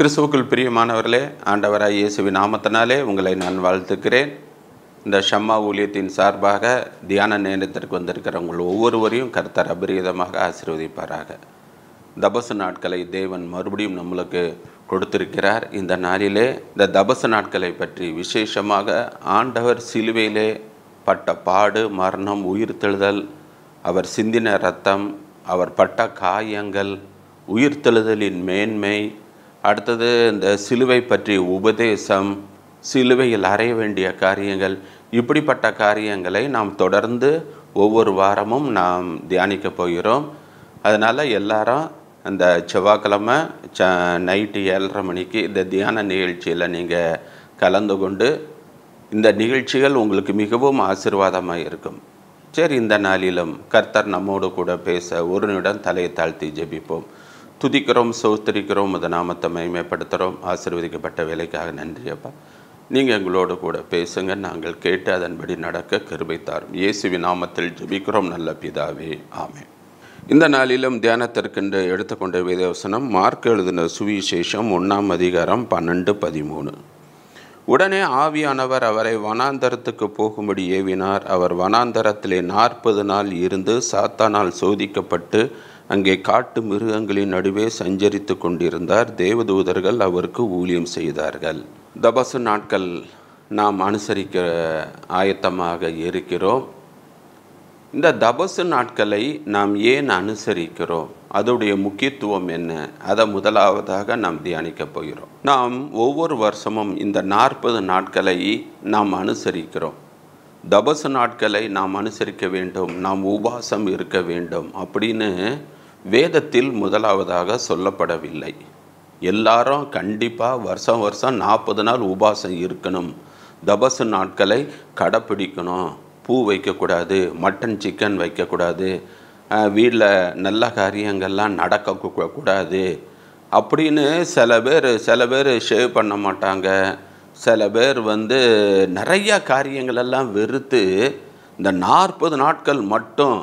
கிறிஸ்துவுக்குள் பிரியமானவர்களே ஆண்டவராய் இயேசுவின் நாமத்தினாலே உங்களை நான் வாழ்த்துக்கிறேன் இந்த ஷம்மா ஊழியத்தின் சார்பாக தியான நேரத்திற்கு வந்திருக்கிற உங்கள் ஒவ்வொருவரையும் கர்த்தர் அபரிதமாக ஆசீர்வதிப்பாராக தபசு நாட்களை தேவன் மறுபடியும் நம்மளுக்கு கொடுத்திருக்கிறார் இந்த நாளிலே இந்த தபசு நாட்களை பற்றி விசேஷமாக ஆண்டவர் சிலுவையிலே பட்ட பாடு மரணம் உயிர் தெழுதல் அவர் சிந்தின ரத்தம் அவர் பட்ட காயங்கள் உயிர்த்தெழுதலின் மேன்மை அடுத்தது இந்த சிலுவை பற்றி உபதேசம் சிலுவையில் அறைய வேண்டிய காரியங்கள் இப்படிப்பட்ட காரியங்களை நாம் தொடர்ந்து ஒவ்வொரு வாரமும் நாம் தியானிக்க போகிறோம் அதனால் எல்லாரும் அந்த செவ்வாய்க்கிழமை ச நைட்டு ஏழரை மணிக்கு இந்த தியான நிகழ்ச்சியில் நீங்கள் கலந்து கொண்டு இந்த நிகழ்ச்சிகள் உங்களுக்கு மிகவும் ஆசிர்வாதமாக இருக்கும் சரி இந்த நாளிலும் கர்த்தர் நம்மோடு கூட பேச ஒரு நிமிடம் தலையை தாழ்த்தி ஜெபிப்போம் துதிக்கிறோம் சோத்திரிக்கிறோம் அதை நாமத்தை மேம்படுத்துகிறோம் ஆசிர்வதிக்கப்பட்ட வேலைக்காக நன்றி அப்பா நீங்கள் எங்களோடு கூட பேசுங்க நாங்கள் கேட்டு அதன்படி நடக்க கருபை தாரும் இயேசுவி நாமத்தில் ஜபிக்கிறோம் நல்ல பிதாவே ஆமே இந்த நாளிலும் தியானத்திற்கென்று எடுத்துக்கொண்ட வேதவசனம் மார்க் எழுதின சுவிசேஷம் ஒன்றாம் அதிகாரம் பன்னெண்டு பதிமூணு உடனே ஆவியானவர் அவரை வனாந்தரத்துக்கு போகும்படி ஏவினார் அவர் வனாந்தரத்திலே நாற்பது நாள் இருந்து சாத்தானால் சோதிக்கப்பட்டு அங்கே காட்டு மிருகங்களின் நடுவே சஞ்சரித்து கொண்டிருந்தார் தேவதூதர்கள் அவருக்கு ஊழியம் செய்தார்கள் தபசு நாட்கள் நாம் அனுசரிக்க ஆயத்தமாக இருக்கிறோம் இந்த தபசு நாட்களை நாம் ஏன் அனுசரிக்கிறோம் அதோடைய முக்கியத்துவம் என்ன அதை முதலாவதாக நாம் தியானிக்க போகிறோம் நாம் ஒவ்வொரு வருஷமும் இந்த நாற்பது நாட்களை நாம் அனுசரிக்கிறோம் தபசு நாட்களை நாம் அனுசரிக்க வேண்டும் நாம் உபாசம் இருக்க வேண்டும் அப்படின்னு வேதத்தில் முதலாவதாக சொல்லப்படவில்லை எல்லாரும் கண்டிப்பாக வருஷம் வருஷம் நாற்பது நாள் உபாசம் இருக்கணும் தபசு நாட்களை கடைப்பிடிக்கணும் பூ வைக்கக்கூடாது மட்டன் சிக்கன் வைக்கக்கூடாது வீட்டில் நல்ல காரியங்கள்லாம் நடக்கக்கூடாது அப்படின்னு சில பேர் சில பேர் ஷேவ் பண்ண மாட்டாங்க சில பேர் வந்து நிறையா காரியங்களெல்லாம் வெறுத்து இந்த நாற்பது நாட்கள் மட்டும்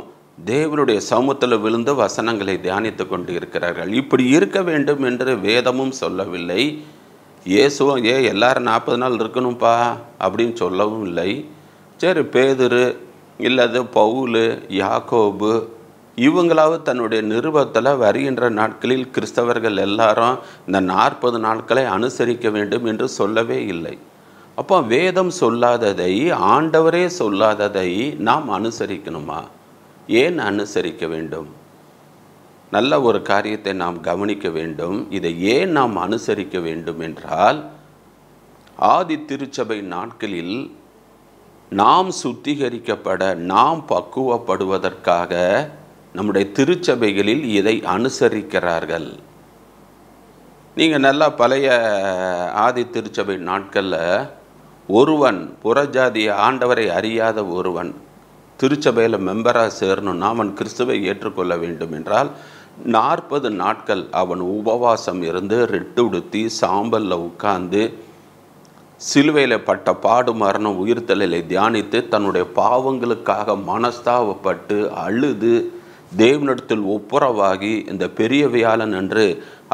தேவனுடைய சமூகத்தில் விழுந்து வசனங்களை தியானித்து கொண்டு இருக்கிறார்கள் இப்படி இருக்க வேண்டும் என்று வேதமும் சொல்லவில்லை இயேசுவும் ஏ எல்லாரும் நாற்பது நாள் இருக்கணும்ப்பா அப்படின்னு சொல்லவும் இல்லை சரி பேதுரு இல்லது பவுல் யாக்கோபு இவங்களாவது தன்னுடைய நிறுவத்தில் வருகின்ற நாட்களில் கிறிஸ்தவர்கள் எல்லாரும் இந்த நாற்பது நாட்களை அனுசரிக்க வேண்டும் என்று சொல்லவே இல்லை அப்போ வேதம் சொல்லாததை ஆண்டவரே சொல்லாததை நாம் அனுசரிக்கணுமா ஏன் அனுசரிக்க வேண்டும் நல்ல ஒரு காரியத்தை நாம் கவனிக்க வேண்டும் இதை ஏன் நாம் அனுசரிக்க வேண்டும் என்றால் ஆதி திருச்சபை நாட்களில் நாம் சுத்திகரிக்கப்பட நாம் பக்குவப்படுவதற்காக நம்முடைய திருச்சபைகளில் இதை அனுசரிக்கிறார்கள் நீங்கள் நல்லா பழைய ஆதி திருச்சபை நாட்களில் ஒருவன் புறஜாதிய ஆண்டவரை அறியாத ஒருவன் திருச்சபையில் மெம்பராக சேரணும்னா அவன் கிறிஸ்துவை ஏற்றுக்கொள்ள வேண்டும் என்றால் நாற்பது நாட்கள் அவன் உபவாசம் இருந்து ரெட்டு உடுத்தி சாம்பலில் உட்கார்ந்து சிலுவையில் பட்ட பாடு மரணம் உயிர்த்தலிலை தியானித்து தன்னுடைய பாவங்களுக்காக மனஸ்தாவப்பட்டு அழுது தேவனிடத்தில் ஒப்புரவாகி இந்த பெரிய வியாழன் என்று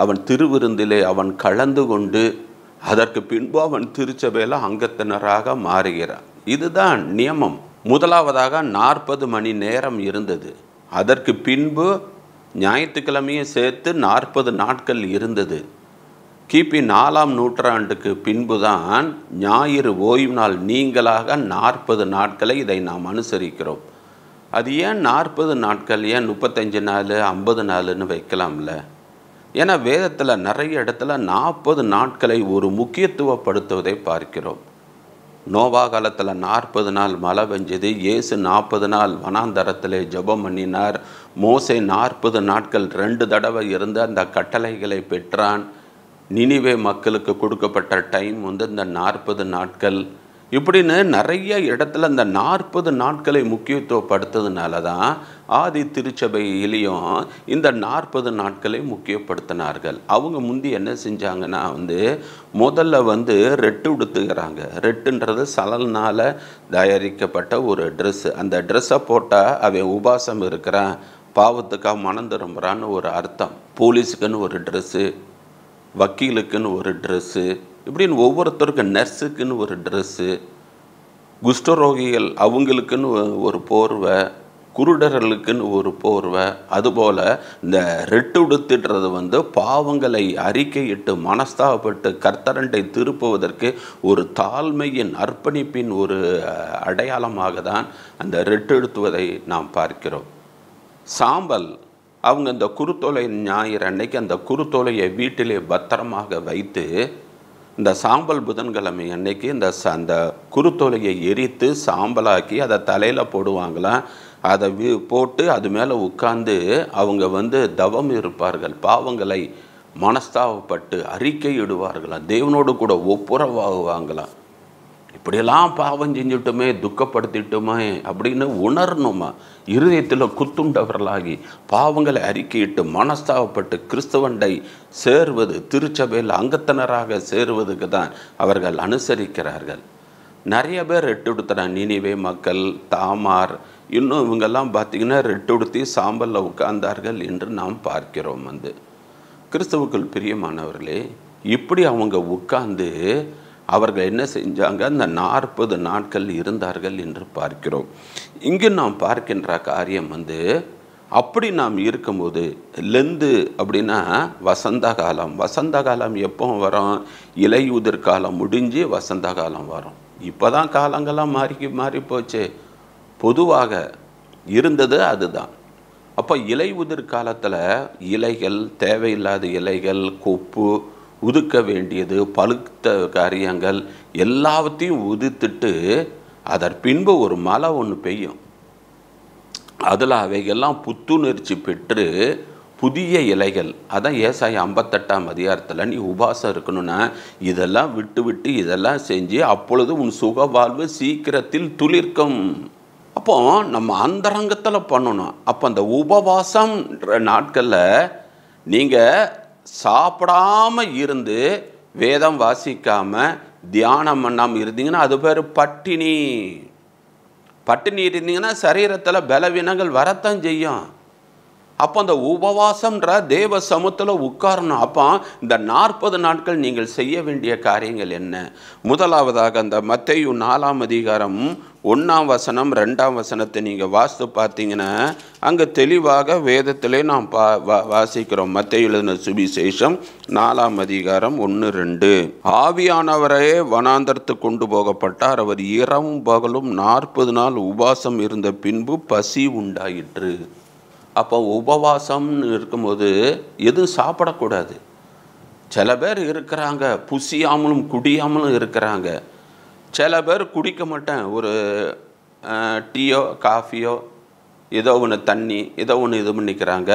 அவன் திருவிருந்திலே அவன் கலந்து கொண்டு அதற்கு பின்பு அவன் திருச்சபையில் அங்கத்தினராக மாறுகிறான் இதுதான் நியமம் முதலாவதாக நாற்பது மணி நேரம் இருந்தது அதற்கு பின்பு ஞாயிற்றுக்கிழமையும் சேர்த்து நாற்பது நாட்கள் இருந்தது கிபி நாலாம் நூற்றாண்டுக்கு பின்புதான் ஞாயிறு ஓய்வு நாள் நீங்களாக நாற்பது நாட்களை இதை நாம் அனுசரிக்கிறோம் அது ஏன் நாற்பது நாட்கள் ஏன் முப்பத்தஞ்சு நாள் ஐம்பது நாள்னு வைக்கலாம்ல ஏன்னா வேதத்தில் நிறைய இடத்துல நாற்பது நாட்களை ஒரு முக்கியத்துவப்படுத்துவதை பார்க்கிறோம் நோவா காலத்தில் நாற்பது நாள் மழை பெஞ்சது ஏசு நாற்பது நாள் வனாந்தரத்தில் ஜபம் பண்ணினார் மோசை நாற்பது நாட்கள் ரெண்டு தடவை இருந்து அந்த கட்டளைகளை பெற்றான் நினைவே மக்களுக்கு கொடுக்கப்பட்ட டைம் வந்து இந்த நாற்பது நாட்கள் இப்படின்னு நிறைய இடத்துல அந்த நாற்பது நாட்களை முக்கியத்துவப்படுத்ததுனால தான் ஆதி திருச்சபையிலையும் இந்த நாற்பது நாட்களை முக்கியப்படுத்தினார்கள் அவங்க முந்தி என்ன செஞ்சாங்கன்னா வந்து முதல்ல வந்து ரெட்டு உடுத்துக்கிறாங்க ரெட்டுன்றது சலனால் தயாரிக்கப்பட்ட ஒரு ட்ரெஸ்ஸு அந்த ட்ரெஸ்ஸை போட்டால் அவன் உபாசம் இருக்கிறான் பாவத்துக்காக மனம் திரும்புகிறான்னு ஒரு அர்த்தம் போலீஸுக்குன்னு ஒரு ட்ரெஸ்ஸு வக்கீலுக்குன்னு ஒரு ட்ரெஸ்ஸு இப்படின்னு ஒவ்வொருத்தருக்கும் நர்ஸுக்குன்னு ஒரு ட்ரெஸ்ஸு குஷ்டரோகிகள் அவங்களுக்குன்னு ஒரு போர்வை குருடர்களுக்குன்னு ஒரு போர்வை அதுபோல் இந்த ரெட்டு உடுத்துடுறது வந்து பாவங்களை அறிக்கையிட்டு மனஸ்தாபப்பட்டு கர்த்தரண்டை திருப்புவதற்கு ஒரு தாழ்மையின் அர்ப்பணிப்பின் ஒரு அடையாளமாக தான் அந்த எடுத்துவதை நாம் பார்க்கிறோம் சாம்பல் அவங்க இந்த குருத்தொலை ஞாயிறு அன்னைக்கு அந்த குருத்தொலையை வீட்டிலே பத்திரமாக வைத்து இந்த சாம்பல் புதன்கிழமை அன்னைக்கு இந்த ச அந்த குருத்தொலையை எரித்து சாம்பலாக்கி அதை தலையில் போடுவாங்களாம் அதை வி போட்டு அது மேலே உட்காந்து அவங்க வந்து தவம் இருப்பார்கள் பாவங்களை மனஸ்தாவப்பட்டு அறிக்கை இடுவார்களாம் தேவனோடு கூட ஒப்புரவாகுவாங்களாம் இப்படியெல்லாம் பாவம் செஞ்சுட்டோமே துக்கப்படுத்திட்டோமே அப்படின்னு உணரணுமா இருதயத்தில் குத்துண்டவர்களாகி பாவங்களை அறிக்கையிட்டு மனஸ்தாவப்பட்டு கிறிஸ்தவண்டை சேர்வது திருச்சபையில் அங்கத்தினராக சேருவதுக்கு தான் அவர்கள் அனுசரிக்கிறார்கள் நிறைய பேர் ரெட்டுடுத்துறா நினைவே மக்கள் தாமார் இன்னும் இவங்கெல்லாம் பார்த்திங்கன்னா ரெட்டுடுத்தி சாம்பலில் உட்கார்ந்தார்கள் என்று நாம் பார்க்கிறோம் வந்து கிறிஸ்தவுக்குள் பிரியமானவர்களே இப்படி அவங்க உட்கார்ந்து அவர்கள் என்ன செஞ்சாங்க அந்த நாற்பது நாட்கள் இருந்தார்கள் என்று பார்க்கிறோம் இங்கு நாம் பார்க்கின்ற காரியம் வந்து அப்படி நாம் இருக்கும்போது லெந்து அப்படின்னா வசந்த காலம் வசந்த காலம் எப்போ வரும் இலையுதிர் காலம் முடிஞ்சு வசந்த காலம் வரும் இப்போ தான் காலங்கள்லாம் மாறி மாறி போச்சு பொதுவாக இருந்தது அதுதான் அப்போ இலை உதிர் காலத்தில் இலைகள் தேவையில்லாத இலைகள் கொப்பு உதுக்க வேண்டியது பழுத்த காரியங்கள் எல்லாத்தையும் உதித்துட்டு அதன் பின்பு ஒரு மழை ஒன்று பெய்யும் அதில் அவைகள்லாம் புத்துணர்ச்சி பெற்று புதிய இலைகள் அதான் ஏசாய் ஐம்பத்தெட்டாம் அதிகாரத்தில் நீ உபாசம் இருக்கணும்னா இதெல்லாம் விட்டு விட்டு இதெல்லாம் செஞ்சு அப்பொழுது உன் சுக வாழ்வு சீக்கிரத்தில் துளிர்க்கும் அப்போ நம்ம அந்தரங்கத்தில் பண்ணணும் அப்போ அந்த உபவாசம்ன்ற நாட்களில் நீங்கள் சாப்பிடாம இருந்து வேதம் வாசிக்காமல் தியானம் பண்ணாமல் இருந்தீங்கன்னா அது பேர் பட்டினி பட்டினி இருந்தீங்கன்னா சரீரத்தில் பலவீனங்கள் வரத்தான் செய்யும் அப்போ அந்த உபவாசம்ன்ற தேவ சமூகத்தில் உட்காரணும் அப்போ இந்த நாற்பது நாட்கள் நீங்கள் செய்ய வேண்டிய காரியங்கள் என்ன முதலாவதாக அந்த மத்தையு நாலாம் அதிகாரம் ஒன்றாம் வசனம் ரெண்டாம் வசனத்தை நீங்கள் வாசித்து பார்த்தீங்கன்னா அங்கே தெளிவாக வேதத்திலே நாம் பா வா வாசிக்கிறோம் மற்ற எழுதின சுவிசேஷம் நாலாம் அதிகாரம் ஒன்று ரெண்டு ஆவியானவரே வனாந்தரத்து கொண்டு போகப்பட்டார் அவர் இரவும் பகலும் நாற்பது நாள் உபாசம் இருந்த பின்பு பசி உண்டாயிற்று அப்போ உபவாசம்னு இருக்கும்போது எதுவும் சாப்பிடக்கூடாது சில பேர் இருக்கிறாங்க புசியாமலும் குடியாமலும் இருக்கிறாங்க சில பேர் குடிக்க மாட்டேன் ஒரு டீயோ காஃபியோ ஏதோ ஒன்று தண்ணி ஏதோ ஒன்று இது பண்ணிக்கிறாங்க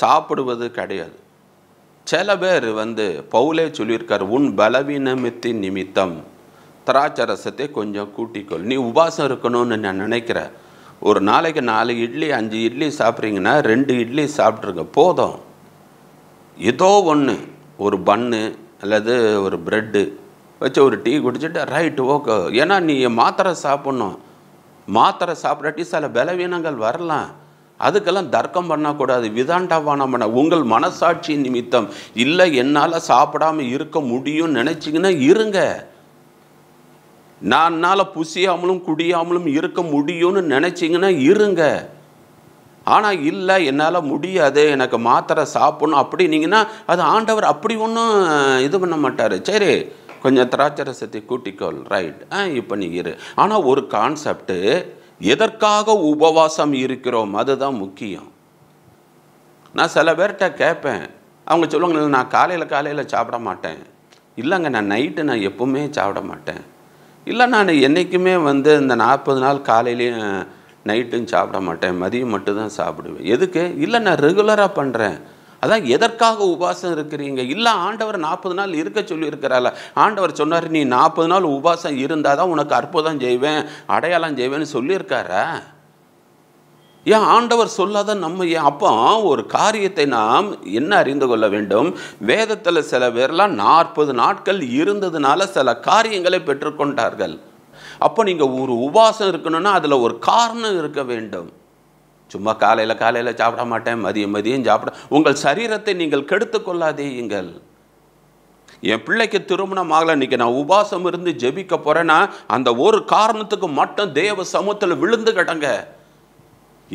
சாப்பிடுவது கிடையாது சில பேர் வந்து பவுலே சொல்லியிருக்கார் உன் பலவீனமித்தின் நிமித்தம் திராட்சரசத்தை கொஞ்சம் கூட்டிக்கொள் நீ உபாசம் இருக்கணும்னு நான் நினைக்கிறேன் ஒரு நாளைக்கு நாலு இட்லி அஞ்சு இட்லி சாப்பிட்றீங்கன்னா ரெண்டு இட்லி சாப்பிட்ருங்க போதும் ஏதோ ஒன்று ஒரு பன்னு அல்லது ஒரு ப்ரெட்டு வச்சு ஒரு டீ குடிச்சிட்டு ரைட் ஓகே ஏன்னா நீ மாத்திரை சாப்பிட்ணும் மாத்திரை சாப்பிட்றாட்டி சில பலவீனங்கள் வரலாம் அதுக்கெல்லாம் தர்க்கம் பண்ணக்கூடாது விதாண்டாபானம் பண்ண உங்கள் மனசாட்சி நிமித்தம் இல்லை என்னால் சாப்பிடாமல் இருக்க முடியும்னு நினச்சிங்கன்னா இருங்க நான்னால் புசியாமலும் குடியாமலும் இருக்க முடியும்னு நினச்சிங்கன்னா இருங்க ஆனால் இல்லை என்னால் முடியாது எனக்கு மாத்திரை சாப்பிடணும் அப்படின்னீங்கன்னா அது ஆண்டவர் அப்படி ஒன்றும் இது பண்ண மாட்டார் சரி கொஞ்சம் திராட்சரசத்தை கூட்டிக்கொள் ரைட் ஆ இப்போ நீ இரு ஆனால் ஒரு கான்செப்ட்டு எதற்காக உபவாசம் இருக்கிறோம் அதுதான் முக்கியம் நான் சில பேர்கிட்ட கேட்பேன் அவங்க சொல்லுவாங்க நான் காலையில் காலையில் சாப்பிட மாட்டேன் இல்லைங்க நான் நைட்டு நான் எப்போவுமே சாப்பிட மாட்டேன் இல்லை நான் என்றைக்குமே வந்து இந்த நாற்பது நாள் காலையிலையும் நைட்டும் சாப்பிட மாட்டேன் மதியம் மட்டும்தான் சாப்பிடுவேன் எதுக்கு இல்லை நான் ரெகுலராக பண்ணுறேன் அதான் எதற்காக உபாசம் இருக்கிறீங்க இல்லை ஆண்டவர் நாற்பது நாள் இருக்க சொல்லியிருக்கிறாள் ஆண்டவர் சொன்னார் நீ நாற்பது நாள் உபாசம் இருந்தால் தான் உனக்கு அற்புதம் செய்வேன் அடையாளம் செய்வேன்னு சொல்லியிருக்காரா ஏன் ஆண்டவர் சொல்லாத நம்ம ஏன் அப்போ ஒரு காரியத்தை நாம் என்ன அறிந்து கொள்ள வேண்டும் வேதத்தில் சில பேர்லாம் நாற்பது நாட்கள் இருந்ததுனால சில காரியங்களை பெற்றுக்கொண்டார்கள் அப்போ நீங்கள் ஒரு உபாசம் இருக்கணும்னா அதில் ஒரு காரணம் இருக்க வேண்டும் சும்மா காலையில் காலையில் சாப்பிட மாட்டேன் மதியம் மதியம் சாப்பிட உங்கள் சரீரத்தை நீங்கள் கெடுத்து கொள்ளாதீங்கள் என் பிள்ளைக்கு திருமணம் ஆகலை இன்றைக்கி நான் உபாசம் இருந்து ஜெபிக்க போகிறேன்னா அந்த ஒரு காரணத்துக்கு மட்டும் தேவ சமூகத்தில் விழுந்து கிடங்க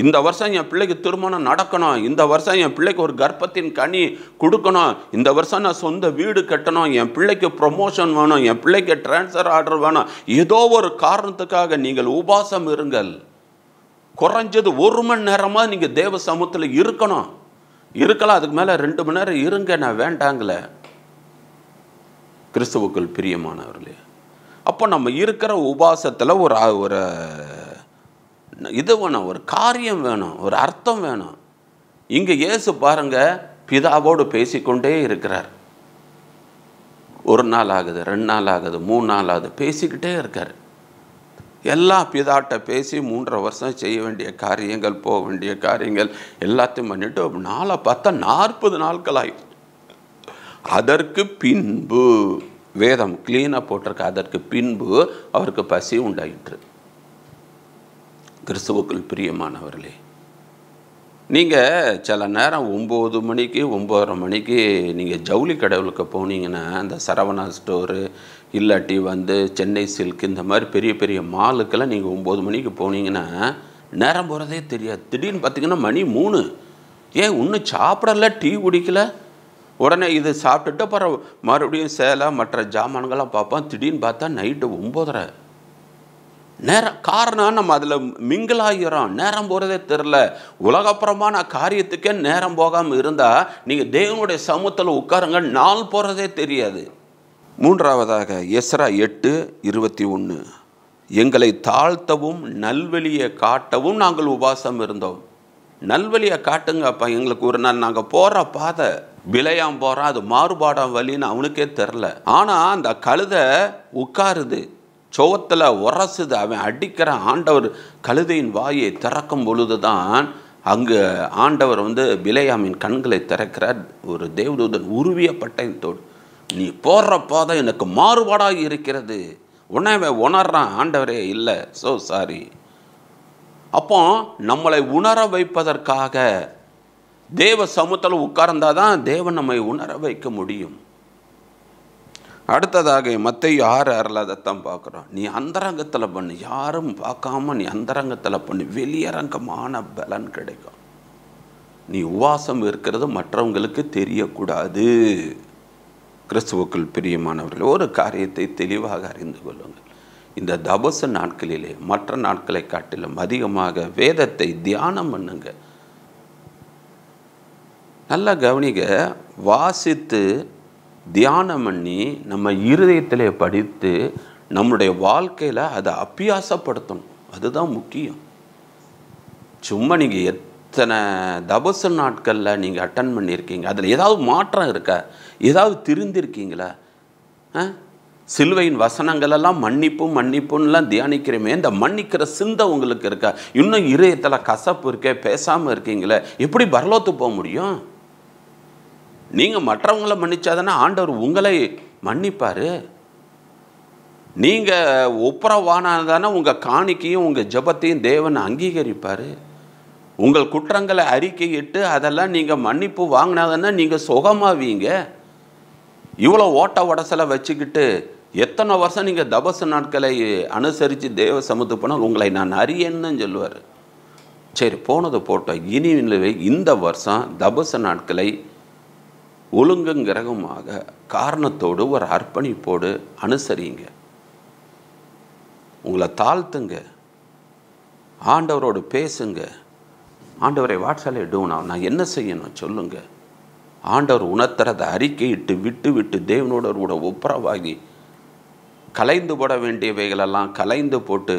இந்த வருஷம் என் பிள்ளைக்கு திருமணம் நடக்கணும் இந்த வருஷம் என் பிள்ளைக்கு ஒரு கர்ப்பத்தின் கனி கொடுக்கணும் இந்த வருஷம் நான் சொந்த வீடு கட்டணும் என் பிள்ளைக்கு ப்ரொமோஷன் வேணும் என் பிள்ளைக்கு டிரான்ஸ்ஃபர் ஆர்டர் வேணும் ஏதோ ஒரு காரணத்துக்காக நீங்கள் உபாசம் இருங்கள் குறைஞ்சது ஒரு மணி நேரமாக நீங்கள் தேவ சமூகத்தில் இருக்கணும் இருக்கலாம் அதுக்கு மேலே ரெண்டு மணி நேரம் இருங்க நான் வேண்டாங்கள கிறிஸ்துவுக்குள் பிரியமானவர்களே அப்போ நம்ம இருக்கிற உபாசத்தில் ஒரு ஒரு இது வேணும் ஒரு காரியம் வேணும் ஒரு அர்த்தம் வேணும் இங்கே இயேசு பாருங்கள் பிதாவோடு பேசிக்கொண்டே இருக்கிறார் ஒரு நாள் ஆகுது ரெண்டு நாள் ஆகுது மூணு நாள் ஆகுது பேசிக்கிட்டே இருக்கார் எல்லா பிதாட்ட பேசி மூன்றரை வருஷம் செய்ய வேண்டிய காரியங்கள் போக வேண்டிய காரியங்கள் எல்லாத்தையும் பண்ணிவிட்டு நாளை பார்த்தா நாற்பது நாட்கள் ஆயிடுச்சு அதற்கு பின்பு வேதம் கிளீனாக போட்டிருக்க அதற்கு பின்பு அவருக்கு பசி உண்டாயிற்று கிறிஸ்துவுக்குள் பிரியமானவர்களே நீங்கள் சில நேரம் ஒம்பது மணிக்கு ஒம்பதரை மணிக்கு நீங்கள் ஜவுளி கடவுளுக்கு போனீங்கன்னா அந்த சரவணா ஸ்டோரு இல்லாட்டி வந்து சென்னை சில்க் இந்த மாதிரி பெரிய பெரிய மாலுக்கெல்லாம் நீங்கள் ஒம்பது மணிக்கு போனீங்கன்னா நேரம் போகிறதே தெரியாது திடீர்னு பார்த்திங்கன்னா மணி மூணு ஏன் இன்னும் சாப்பிடல டீ குடிக்கல உடனே இது சாப்பிட்டுட்டு அப்புறம் மறுபடியும் சேலை மற்ற ஜாமான்கள்லாம் பார்ப்போம் திடீர்னு பார்த்தா நைட்டு ஒம்போதரை நேரம் காரணம் நம்ம அதில் மிங்கிள் ஆகிறோம் நேரம் போகிறதே தெரில உலகப்புறமான காரியத்துக்கே நேரம் போகாமல் இருந்தால் நீங்கள் தேவனுடைய சமூகத்தில் உட்காருங்க நாள் போகிறதே தெரியாது மூன்றாவதாக எஸ்ரா எட்டு இருபத்தி ஒன்று எங்களை தாழ்த்தவும் நல்வழியை காட்டவும் நாங்கள் உபாசம் இருந்தோம் நல்வழியை காட்டுங்க அப்பா எங்களுக்கு ஒரு நாள் நாங்கள் போகிற பாதை விளையாம் போகிறான் அது மாறுபாடாம் வழின்னு அவனுக்கே தெரில ஆனால் அந்த கழுதை உட்காருது சுவத்தில் உரசுது அவன் அடிக்கிற ஆண்டவர் கழுதையின் வாயை திறக்கும் பொழுது தான் அங்கு ஆண்டவர் வந்து விளையாமின் கண்களை திறக்கிற ஒரு தேவதூதன் உருவிய நீ போடுற பாதை எனக்கு மாறுபாடாக இருக்கிறது உணவை உணர்றான் ஆண்டவரே இல்லை ஸோ சாரி அப்போ நம்மளை உணர வைப்பதற்காக தேவ சமூகத்தில் உட்கார்ந்தால் தான் தேவன் நம்மை உணர வைக்க முடியும் அடுத்ததாக மற்ற யார் அருள் அதைத்தான் பார்க்குறோம் நீ அந்தரங்கத்தில் பண்ணு யாரும் பார்க்காம நீ அந்தரங்கத்தில் பண்ணு வெளியரங்கமான பலன் கிடைக்கும் நீ உவாசம் இருக்கிறது மற்றவங்களுக்கு தெரியக்கூடாது கிறிஸ்துவுக்குள் பிரியமானவர்கள் ஒரு காரியத்தை தெளிவாக அறிந்து கொள்ளுங்கள் இந்த தபச நாட்களிலே மற்ற நாட்களை காட்டிலும் அதிகமாக வேதத்தை தியானம் பண்ணுங்க நல்லா கவனிக்க வாசித்து தியானம் பண்ணி நம்ம இருதயத்திலே படித்து நம்முடைய வாழ்க்கையில் அதை அப்பியாசப்படுத்தணும் அதுதான் முக்கியம் சும்மா நீங்கள் எத்தனை தபசு நாட்களில் நீங்கள் அட்டன் பண்ணியிருக்கீங்க அதில் ஏதாவது மாற்றம் இருக்கா ஏதாவது திருந்திருக்கீங்களா சிலுவையின் வசனங்களெல்லாம் மன்னிப்பும் மன்னிப்புன்னெலாம் தியானிக்கிறோமே இந்த மன்னிக்கிற சிந்தை உங்களுக்கு இருக்கா இன்னும் இருயத்தில் கசப்பு இருக்கே பேசாமல் இருக்கீங்களே எப்படி பரலோத்து போக முடியும் நீங்கள் மற்றவங்களை மன்னிச்சாதானே ஆண்டவர் உங்களை மன்னிப்பார் நீங்கள் தானே உங்கள் காணிக்கையும் உங்கள் ஜபத்தையும் தேவன் அங்கீகரிப்பார் உங்கள் குற்றங்களை அறிக்கையிட்டு அதெல்லாம் நீங்கள் மன்னிப்பு வாங்கினாதானே நீங்கள் சுகமாவீங்க இவ்வளோ ஓட்ட உடசலை வச்சுக்கிட்டு எத்தனை வருஷம் நீங்கள் தபச நாட்களை அனுசரித்து தேவ சமத்து போனால் உங்களை நான் அறியன்னு சொல்லுவார் சரி போனது போட்டோம் இனிவே இந்த வருஷம் தபச நாட்களை ஒழுங்குங்கிரகமாக காரணத்தோடு ஒரு அர்ப்பணிப்போடு அனுசரிங்க உங்களை தாழ்த்துங்க ஆண்டவரோடு பேசுங்க ஆண்டவரை வாட்ஸ்அப்பில் டூனா நான் என்ன செய்யணும் சொல்லுங்கள் ஆண்டவர் உணர்த்துறதை அறிக்கையிட்டு விட்டு விட்டு தேவனோட கூட ஒப்புரவாகி கலைந்து போட வேண்டியவைகளெல்லாம் கலைந்து போட்டு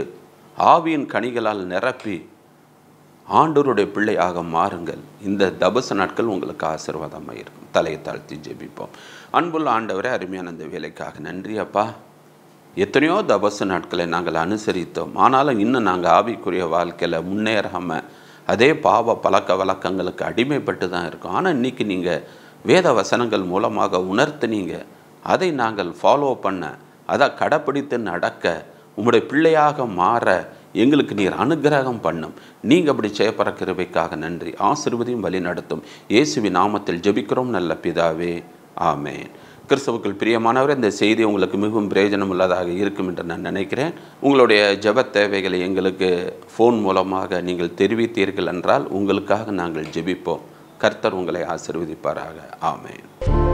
ஆவியின் கனிகளால் நிரப்பி ஆண்டோருடைய பிள்ளையாக மாறுங்கள் இந்த தபச நாட்கள் உங்களுக்கு ஆசீர்வாதமாக இருக்கும் தலையை தாழ்த்தி ஜெபிப்போம் அன்புள்ள ஆண்டவரே அருமையான இந்த வேலைக்காக நன்றி அப்பா எத்தனையோ தபச நாட்களை நாங்கள் அனுசரித்தோம் ஆனாலும் இன்னும் நாங்கள் ஆவிக்குரிய வாழ்க்கையில் முன்னேறாமல் அதே பாவ பழக்க வழக்கங்களுக்கு அடிமைப்பட்டு தான் இருக்கும் ஆனால் இன்றைக்கி நீங்கள் வேத வசனங்கள் மூலமாக உணர்த்தினீங்க அதை நாங்கள் ஃபாலோ பண்ண அதை கடைப்பிடித்து நடக்க உங்களுடைய பிள்ளையாக மாற எங்களுக்கு நீர் அனுகிரகம் பண்ணும் நீங்கள் அப்படி செய்யப்பற நன்றி ஆசிர்வதியும் வழி நடத்தும் இயேசுவி நாமத்தில் ஜெபிக்கிறோம் நல்ல பிதாவே ஆமேன் கிறிஸ்தவர்கள் பிரியமானவர் இந்த செய்தி உங்களுக்கு மிகவும் பிரயோஜனம் உள்ளதாக இருக்கும் என்று நான் நினைக்கிறேன் உங்களுடைய ஜப தேவைகளை எங்களுக்கு ஃபோன் மூலமாக நீங்கள் தெரிவித்தீர்கள் என்றால் உங்களுக்காக நாங்கள் ஜெபிப்போம் கர்த்தர் உங்களை ஆசிர்வதிப்பாராக ஆமேன்